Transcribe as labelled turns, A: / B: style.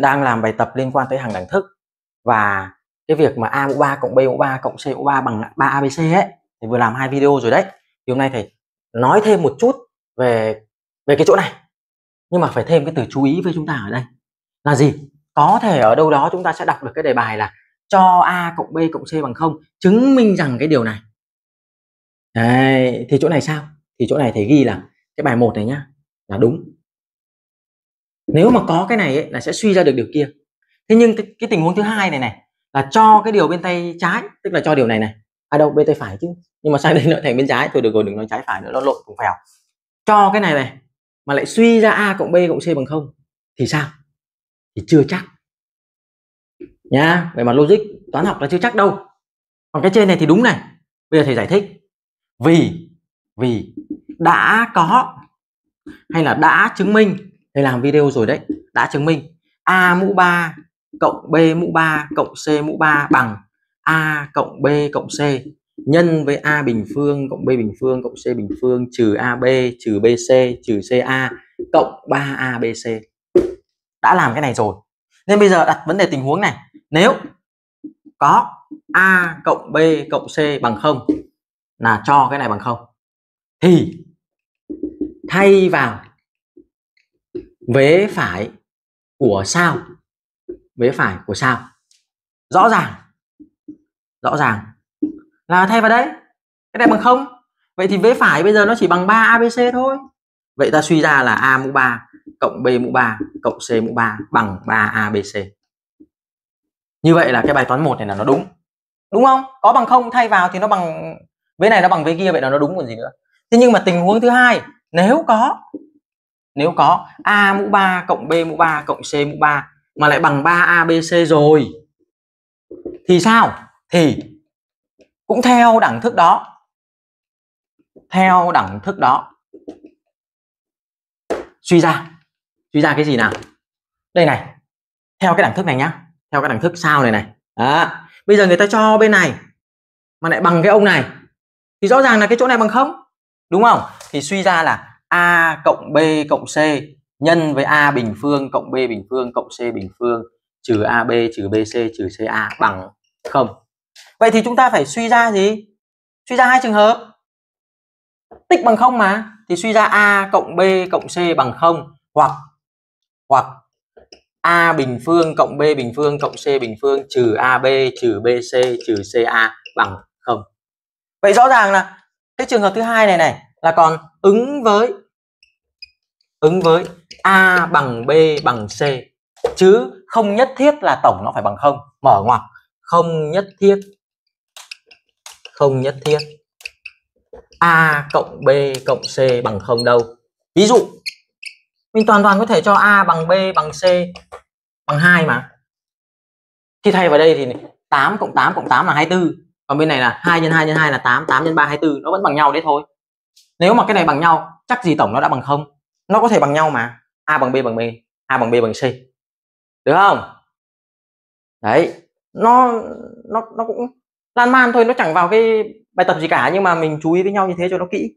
A: đang làm bài tập liên quan tới hàng đẳng thức và cái việc mà a mũ 3 cộng b mũ 3 cộng c mũ 3 bằng 3 abc ấy thì vừa làm hai video rồi đấy thì hôm nay thầy nói thêm một chút về về cái chỗ này nhưng mà phải thêm cái từ chú ý với chúng ta ở đây là gì có thể ở đâu đó chúng ta sẽ đọc được cái đề bài là cho a cộng b cộng c bằng không chứng minh rằng cái điều này đấy, thì chỗ này sao thì chỗ này thầy ghi là cái bài một này nhá là đúng nếu mà có cái này ấy, là sẽ suy ra được điều kia thế nhưng cái, cái tình huống thứ hai này này là cho cái điều bên tay trái tức là cho điều này này à đâu bên tay phải chứ nhưng mà sang đây nó thành bên trái thôi được rồi đừng nói trái phải nữa nó lộn cùng phèo cho cái này này mà lại suy ra a cộng b cộng c bằng không thì sao thì chưa chắc nhá về mặt logic toán học là chưa chắc đâu còn cái trên này thì đúng này bây giờ thầy giải thích vì vì đã có hay là đã chứng minh thầy làm video rồi đấy đã chứng minh a mũ 3 cộng b mũ 3 cộng c mũ 3 bằng a cộng b cộng c nhân với a bình phương cộng b bình phương cộng c bình phương trừ ab trừ bc trừ ca cộng 3abc đã làm cái này rồi nên bây giờ đặt vấn đề tình huống này nếu có a cộng b cộng c bằng không là cho cái này bằng không thì thay vào vế phải của sao vế phải của sao rõ ràng rõ ràng là thay vào đấy cái này bằng không vậy thì vế phải bây giờ nó chỉ bằng 3 abc thôi vậy ta suy ra là a mũ 3 cộng b mũ 3 cộng c mũ 3 bằng 3 abc như vậy là cái bài toán một này là nó đúng đúng không có bằng không thay vào thì nó bằng vế này nó bằng vế kia vậy là nó đúng còn gì nữa thế nhưng mà tình huống thứ hai nếu có nếu có a mũ 3 cộng b mũ 3 cộng c mũ 3 mà lại bằng 3abc rồi thì sao thì cũng theo đẳng thức đó theo đẳng thức đó suy ra suy ra cái gì nào đây này theo cái đẳng thức này nhá theo cái đẳng thức sao này này đó. bây giờ người ta cho bên này mà lại bằng cái ông này thì rõ ràng là cái chỗ này bằng không đúng không thì suy ra là a cộng b cộng c nhân với a bình phương cộng b bình phương cộng c bình phương trừ ab trừ bc trừ ca bằng không vậy thì chúng ta phải suy ra gì suy ra hai trường hợp tích bằng không mà thì suy ra a cộng b cộng c bằng không hoặc hoặc a bình phương cộng b bình phương cộng c bình phương trừ ab trừ bc trừ ca bằng không vậy rõ ràng là cái trường hợp thứ hai này này là còn ứng với ứng với a bằng b bằng c chứ không nhất thiết là tổng nó phải bằng không mở ngoặc không nhất thiết không nhất thiết a cộng b cộng c bằng không đâu ví dụ mình toàn toàn có thể cho a bằng b bằng c bằng hai mà khi thay vào đây thì 8 cộng 8 cộng 8 là 24 còn bên này là 2 x 2 x 2 là 8 8 x 3 24 nó vẫn bằng nhau đấy thôi nếu mà cái này bằng nhau chắc gì tổng nó đã bằng không nó có thể bằng nhau mà a bằng b bằng b a bằng b bằng c được không đấy nó nó nó cũng lan man thôi nó chẳng vào cái bài tập gì cả nhưng mà mình chú ý với nhau như thế cho nó kỹ